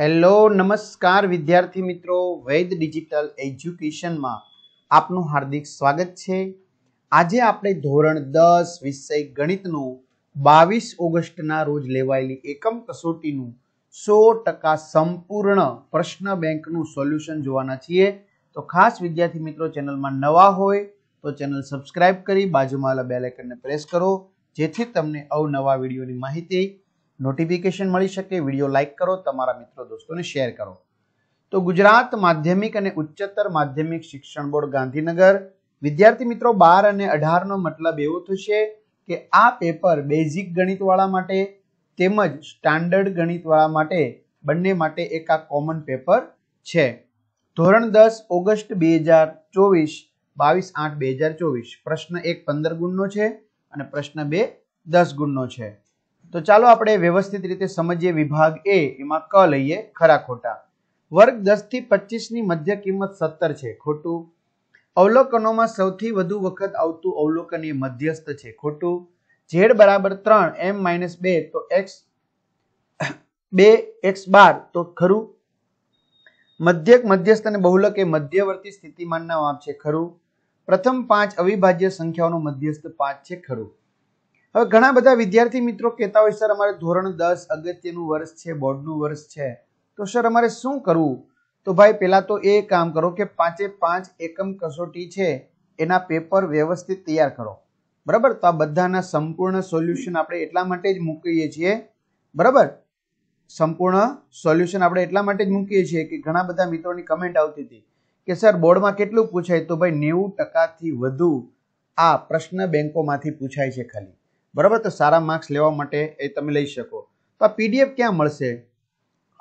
hello નમસ્કાર વિદ્યાર્થી મિત્રો વૈદ ડિજિટલ એજ્યુકેશનમાં આપનું હાર્દિક સ્વાગત છે આજે આપણે ધોરણ દસ વિષય ગણિતનો બાવીસ ઓગસ્ટના રોજ લેવાયેલી એકમ કસોટીનું સો ટકા સંપૂર્ણ પ્રશ્ન બેંકનું સોલ્યુશન જોવાના છીએ તો ખાસ વિદ્યાર્થી મિત્રો ચેનલમાં નવા હોય તો ચેનલ સબસ્ક્રાઇબ કરી બાજુમાં આવેલા બેલ પ્રેસ કરો જેથી તમને અવનવા વિડીયોની માહિતી નોટિફિકેશન મળી શકે વિડીયો લાઇક કરો તમારા મિત્રો દોસ્તોને શેર કરો તો ગુજરાત માધ્યમિક અને ઉચ્ચતર માધ્યમિક શિક્ષણ બોર્ડ ગાંધીનગર વિદ્યાર્થી મિત્રો બાર અને અઢારનો મતલબ એવો થશે કે આ પેપર બેઝિક ગણિતવાળા માટે તેમજ સ્ટાન્ડર્ડ ગણિતવાળા માટે બંને માટે એક આ કોમન પેપર છે ધોરણ દસ ઓગસ્ટ બે હજાર ચોવીસ બાવીસ આઠ બે હજાર ચોવીસ પ્રશ્ન એક પંદર ગુણનો છે અને પ્રશ્ન બે દસ ગુણનો છે તો ચાલો આપણે વ્યવસ્થિત રીતે સમજીએ વિભાગ એ એમાં ક લઈએ ખરા ખોટા વર્ગ દસ થી પચીસની મધ્ય કિંમત સત્તર છે ખોટું અવલોકનોમાં સૌથી વધુ વખત આવતું અવલોકન એ મધ્યસ્થ છે ખોટું ઝેડ બરાબર ત્રણ એમ માઇનસ બે તો એક્સ બે એક્સ બાર તો ખરું મધ્યક મધ્યસ્થ અને બહુલક એ મધ્યવર્તી સ્થિતિમાનના માપ છે ખરું પ્રથમ પાંચ અવિભાજ્ય સંખ્યાઓનો મધ્યસ્થ પાંચ છે ખરું હવે ઘણા બધા વિદ્યાર્થી મિત્રો કહેતા હોય સર અમારે ધોરણ દસ અગત્યનું વર્ષ છે બોર્ડનું વર્ષ છે તો સર અમારે શું કરવું તો ભાઈ પહેલાં તો એ કામ કરો કે પાંચે પાંચ એકમ કસોટી છે એના પેપર વ્યવસ્થિત તૈયાર કરો બરાબર તો આ બધાના સંપૂર્ણ સોલ્યુશન આપણે એટલા માટે જ મૂકીએ છીએ બરાબર સંપૂર્ણ સોલ્યુશન આપણે એટલા માટે જ મૂકીએ છીએ કે ઘણા બધા મિત્રોની કમેન્ટ આવતી હતી કે સર બોર્ડમાં કેટલું પૂછાય તો ભાઈ નેવું ટકાથી વધુ આ પ્રશ્ન બેંકોમાંથી પૂછાય છે ખાલી બરાબર તો સારા માર્ક્સ લેવા માટે એ તમે લઈ શકો તો આ પીડીએફ ક્યાં મળશે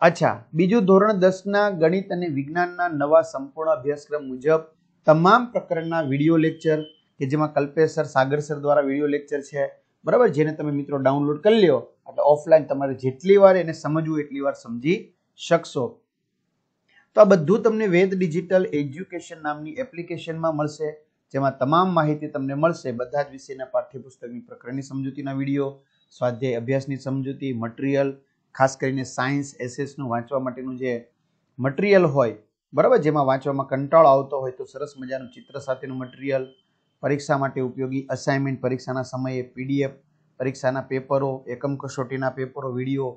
અચ્છા બીજું ધોરણ દસના ગણિત અને વિજ્ઞાનના નવા સંપૂર્ણ અભ્યાસક્રમ મુજબ તમામ પ્રકરણના વિડીયો લેક્ચર કે જેમાં કલ્પેશ સર સાગર સર દ્વારા વિડીયો લેક્ચર છે બરાબર જેને તમે મિત્રો ડાઉનલોડ કરી લ્યો એટલે ઓફલાઈન તમારે જેટલી વાર એને સમજવું એટલી વાર સમજી શકશો તો આ બધું તમને વેદ ડિજિટલ એજ્યુકેશન નામની એપ્લિકેશનમાં મળશે જેમાં તમામ માહિતી તમને મળશે બધા જ વિષયના પાઠ્યપુસ્તકની પ્રકરણની સમજૂતીના વિડીયો સ્વાધ્યાય અભ્યાસની સમજૂતી મટીરિયલ ખાસ કરીને સાયન્સ એસેસનું વાંચવા માટેનું જે મટીરિયલ હોય બરાબર જેમાં વાંચવામાં કંટાળો આવતો હોય તો સરસ મજાનું ચિત્ર સાથેનું મટીરિયલ પરીક્ષા માટે ઉપયોગી અસાઇનમેન્ટ પરીક્ષાના સમયે પીડીએફ પરીક્ષાના પેપરો એકમ કસોટીના પેપરો વિડીયો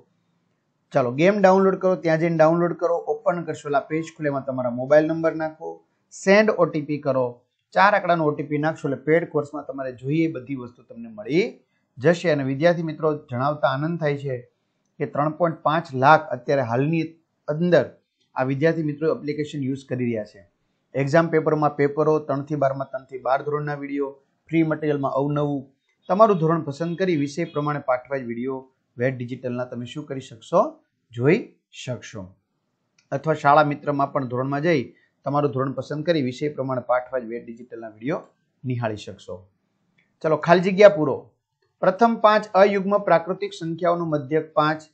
ચાલો ગેમ ડાઉનલોડ કરો ત્યાં જઈને ડાઉનલોડ કરો ઓપન કરશો એટલે પેજ ખુલેમાં તમારા મોબાઈલ નંબર નાખો સેન્ડ ઓટીપી કરો ચાર આંકડાનો ઓટીપી નાખશો એટલે પેડ કોર્સમાં તમારે જોઈએ બધી વસ્તુ તમને મળી જશે અને વિદ્યાર્થી મિત્રો જણાવતા આનંદ થાય છે કે ત્રણ પોઈન્ટ પાંચ લાખ અત્યારે હાલની અંદર આ વિદ્યાર્થી મિત્રો એપ્લિકેશન યુઝ કરી રહ્યા છે એક્ઝામ પેપરમાં પેપરો ત્રણથી બારમાં ત્રણથી બાર ધોરણના વિડીયો ફ્રી મટીરિયલમાં અવનવું તમારું ધોરણ પસંદ કરી વિષય પ્રમાણે પાઠવાય વિડીયો વેટ ડિજિટલના તમે શું કરી શકશો જોઈ શકશો અથવા શાળા મિત્રમાં પણ ધોરણમાં જઈ તમારું ધોરણ પસંદ કરી વિષય પ્રમાણે પાઠવા જ વેટ ડિજિટલના વિડીયો નિહાળી શકશો ચલો ખાલી જગ્યા પૂરો પ્રથમ પાંચ અયુગ્મ પ્રાકૃતિક સંખ્યાઓનું મધ્યક પાંચ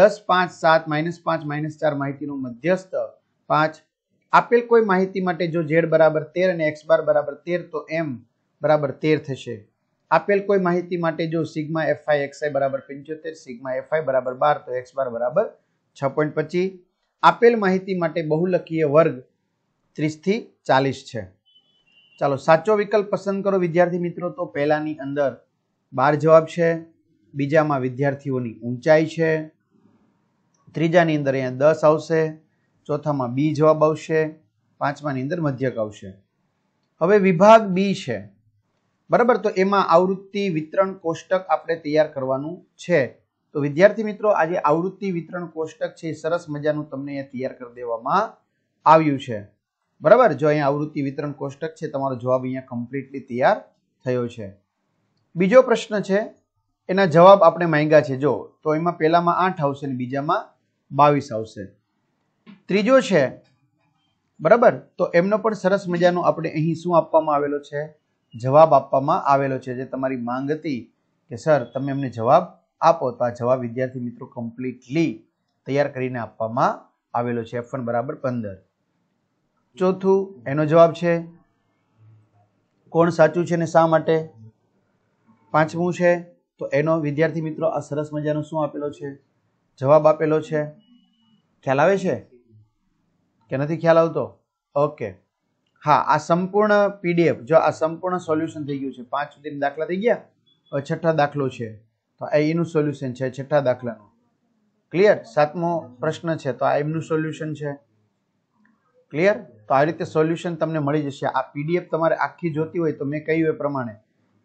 દસ પાંચ સાત માઇનસ પાંચ માઇનસ ચાર માહિતીનું મધ્યસ્થ પાંચ આપેલ કોઈ માહિતી માટે જો ઝેડ બરાબર તેર અને એક્સ બાર બરાબર તેર તો એમ બરાબર તેર થશે આપેલ કોઈ માહિતી માટે જો સિગ્મા એક્સ આઈ બરાબર પંચોતેર સિગ્મા એફઆઈ બરાબર બાર તો એક્સ બાર બરાબર છ પોઈન્ટ પચીસ આપેલ માહિતી માટે બહુલકીય વર્ગ ત્રીસથી ચાલીસ છે ચાલો સાચો વિકલ્પ પસંદ કરો વિદ્યાર્થી મિત્રો તો પહેલાની અંદર બાર જવાબ છે બીજામાં વિદ્યાર્થીઓની ઊંચાઈ છે ત્રીજાની અંદર અહીંયા દસ આવશે ચોથામાં બી જવાબ આવશે પાંચમાની અંદર મધ્યક આવશે હવે વિભાગ બી છે બરાબર તો એમાં આવૃત્તિ વિતરણ કોષ્ટક આપણે તૈયાર કરવાનું છે તો વિદ્યાર્થી મિત્રો આજે આવૃત્તિ વિતરણ કોષ્ટક છે એ સરસ મજાનું તમને તૈયાર કરી દેવામાં આવ્યું છે બરાબર જો અહીંયા આવૃત્તિ વિતરણ કોષ્ટક છે તમારો જવાબ અહીંયા કમ્પ્લીટલી તૈયાર થયો છે બીજો પ્રશ્ન છે એના જવાબ આપણે માંગ્યા છે જો તો એમાં પહેલામાં આઠ આવશે અને બીજામાં બાવીસ આવશે ત્રીજો છે બરાબર તો એમનો પણ સરસ મજાનો આપણે અહીં શું આપવામાં આવેલો છે જવાબ આપવામાં આવેલો છે જે તમારી માંગ હતી કે સર તમે એમને જવાબ આપો તો આ જવાબ વિદ્યાર્થી મિત્રો કમ્પ્લીટલી તૈયાર કરીને આપવામાં આવેલો છે એફ વન બરાબર પંદર ચોથું એનો જવાબ છે કોણ સાચું છે ને શા માટે પાંચમું છે તો એનો વિદ્યાર્થી મિત્રો આ સરસ મજાનો શું આપેલો છે જવાબ આપેલો છે ખ્યાલ આવે છે કે નથી ખ્યાલ આવતો ઓકે હા આ સંપૂર્ણ પીડીએફ જો આ સંપૂર્ણ સોલ્યુશન થઈ ગયું છે પાંચ સુધીના દાખલા થઈ ગયા છઠ્ઠા દાખલો છે તો આ એનું સોલ્યુશન છે છઠ્ઠા દાખલાનું ક્લિયર સાતમો પ્રશ્ન છે તો આ એમનું સોલ્યુશન છે ક્લિયર તો આ રીતે સોલ્યુશન તમને મળી જશે આ પીડીએફ તમારે આખી જોતી હોય તો મેં કહ્યું એ પ્રમાણે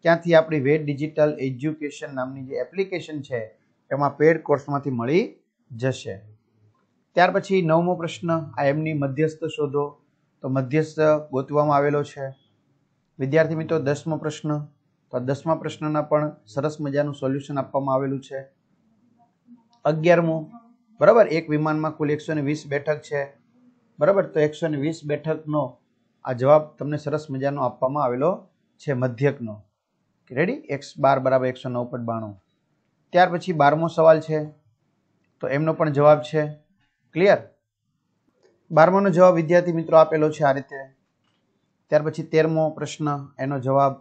ક્યાંથી આપણી વેટ ડિજિટલ એજ્યુકેશન નામની જે એપ્લિકેશન છે એમાં પેડ કોર્સમાંથી મળી જશે ત્યાર પછી નવમો પ્રશ્ન આ એમની મધ્યસ્થ શોધો તો મધ્યસ્થ ગોતવામાં આવેલો છે વિદ્યાર્થી મિત્રો દસમો પ્રશ્ન તો આ દસમા પ્રશ્નના પણ સરસ મજાનું સોલ્યુશન આપવામાં આવેલું છે અગિયારમું બરાબર એક વિમાનમાં કુલ એકસો વીસ બેઠક છે બરાબર તો એકસો વીસ બેઠકનો આ જવાબ તમને સરસ મજાનો આપવામાં આવેલો છે મધ્યકનો રેડી એક્સ બાર બરાબર એકસો નવ પોઈન્ટ બાણું ત્યાર પછી બારમો સવાલ છે તો એમનો પણ જવાબ છે ક્લિયર બારમાનો જવાબ વિદ્યાર્થી મિત્રો આપેલો છે આ રીતે ત્યાર પછી તેરમો પ્રશ્ન એનો જવાબ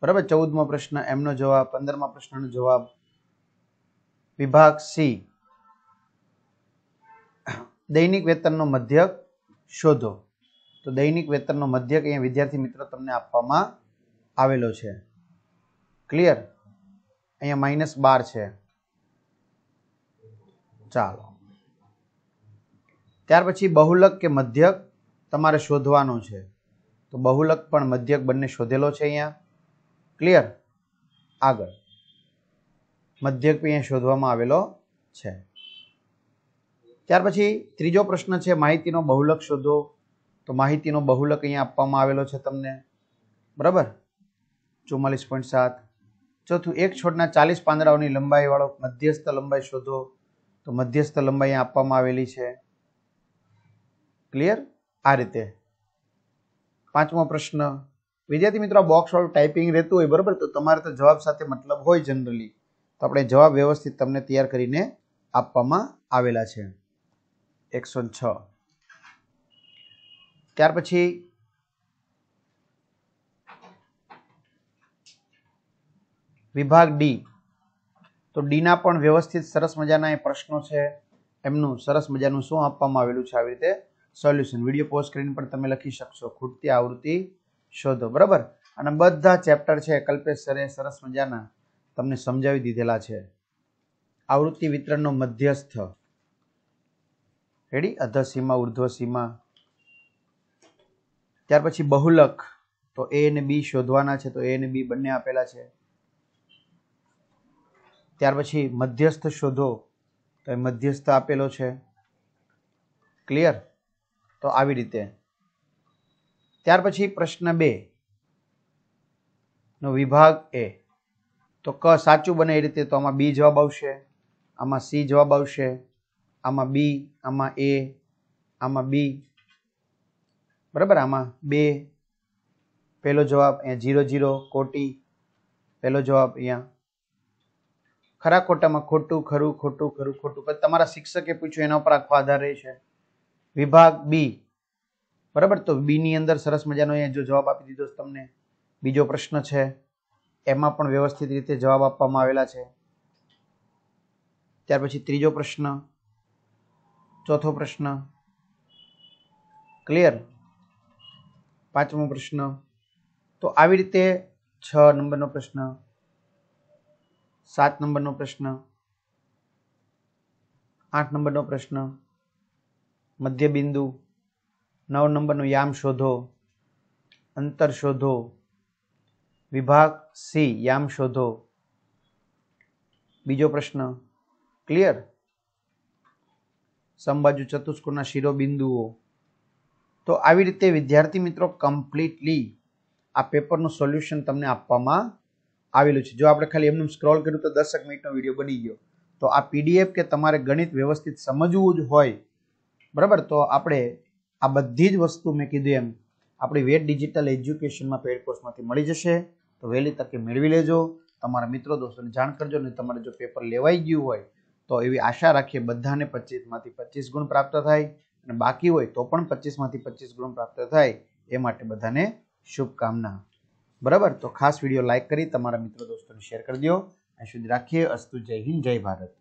બરાબર ચૌદમો પ્રશ્ન એમનો જવાબ પંદરમા પ્રશ્નનો જવાબ વિભાગ સી દૈનિક વેતનનો મધ્યક શોધો તો દૈનિક વેતનનો મધ્યક અહીંયા વિદ્યાર્થી મિત્રો તમને આપવામાં આવેલો છે ક્લિયર અહીંયા માઇનસ બાર છે ચાલો ત્યાર પછી બહુલક કે મધ્યક તમારે શોધવાનો છે તો બહુલક પણ મધ્યક બંને શોધેલો છે અહીંયા ક્લિયર આગળ મધ્યક અહીંયા શોધવામાં આવેલો છે ત્યાર પછી ત્રીજો પ્રશ્ન છે માહિતીનો બહુલક શોધો તો માહિતીનો બહુલક અહીંયા આપવામાં આવેલો છે તમને બરાબર ચુમ્માલીસ પોઈન્ટ સાત ચોથું એક છોડના ચાલીસ પાંદડાઓની લંબાઈવાળો મધ્યસ્થ લંબાઈ શોધો તો મધ્યસ્થ લંબાઈ અહીંયા આપવામાં આવેલી છે ક્લિયર આ રીતે પાંચમો પ્રશ્ન વિદ્યાર્થી મિત્રો બોક્સ વાળું ટાઈપિંગ રહેતું હોય બરાબર તો તમારે તો જવાબ સાથે મતલબ હોય જનરલી તો આપણે જવાબ વ્યવસ્થિત તમને તૈયાર કરીને આપવામાં આવેલા છે એકસો છ ત્યાર પછી વિભાગ ડી તો ડીના પણ વ્યવસ્થિત સરસ મજાના એ પ્રશ્નો છે એમનું સરસ મજાનું શું આપવામાં આવેલું છે આવી રીતે સોલ્યુશન વિડીયો પોસ્ટ કરીને પણ તમે લખી શકશો ખૂટતી આવૃત્તિ શોધો બરાબર અને બધા ચેપ્ટર છે કલ્પેશ સરે સરસ મજાના તમને સમજાવી દીધેલા છે આવૃત્તિ વિતરણનો મધ્યસ્થ રેડી અધસીમા ઉર્ધ્વસીમા ત્યાર પછી બહુલક તો એ અને બી શોધવાના છે તો એ અને બી બંને આપેલા છે ત્યાર પછી મધ્યસ્થ શોધો તો એ મધ્યસ્થ આપેલો છે ક્લિયર તો આવી રીતે ત્યાર પછી પ્રશ્ન બે નો વિભાગ એ તો ક સાચું બને એ રીતે તો આમાં બી જવાબ આવશે આમાં સી જવાબ આવશે આમાં બી આમાં એ આમાં બી બરાબર આમાં બે પહેલો જવાબ અહીંયા જીરો જીરો કોટી પહેલો જવાબ અહીંયા ખરા ખોટામાં ખોટું ખરું ખોટું ખરું ખોટું પછી તમારા શિક્ષકે પૂછ્યું એના ઉપર આખો આધાર રહે છે વિભાગ બી બરાબર તો બીની અંદર સરસ મજાનો અહીંયા જો જવાબ આપી દીધો તમને બીજો પ્રશ્ન છે એમાં પણ વ્યવસ્થિત રીતે જવાબ આપવામાં આવેલા છે ત્યાર પછી ત્રીજો પ્રશ્ન ચોથો પ્રશ્ન ક્લિયર પાંચમો પ્રશ્ન તો આવી રીતે છ નંબરનો પ્રશ્ન સાત નંબરનો પ્રશ્ન આઠ નંબરનો પ્રશ્ન મધ્ય બિંદુ નવ નંબરનો યામ શોધો અંતર શોધો વિભાગ સી યામ શોધો બીજો પ્રશ્ન ક્લિયર સમબાજુ ચતુષ્કોણના શિરોબિંદુઓ તો આવી રીતે વિદ્યાર્થી મિત્રો કમ્પ્લીટલી આ પેપરનું સોલ્યુશન તમને આપવામાં આવેલું છે જો આપણે ખાલી એમનું સ્ક્રોલ કર્યું તો દસક મિનિટનો વિડીયો બની ગયો તો આ પીડીએફ કે તમારે ગણિત વ્યવસ્થિત સમજવું જ હોય બરાબર તો આપણે આ બધી જ વસ્તુ મેં કીધું એમ આપણી વેટ ડિજિટલ એજ્યુકેશનમાં પેડ કોર્સમાંથી મળી જશે તો વહેલી તકે મેળવી લેજો તમારા મિત્રો દોસ્તોને જાણ કરજો અને તમારે જો પેપર લેવાઈ ગયું હોય તો એવી આશા રાખીએ બધાને પચીસમાંથી પચીસ ગુણ પ્રાપ્ત થાય અને બાકી હોય તો પણ પચીસમાંથી પચીસ ગુણ પ્રાપ્ત થાય એ માટે બધાને શુભકામના બરાબર તો ખાસ વિડીયો લાઇક કરી તમારા મિત્રો દોસ્તોને શેર કરી દો અહીં સુધી રાખીએ અસ્તુ જય હિન્દ જય ભારત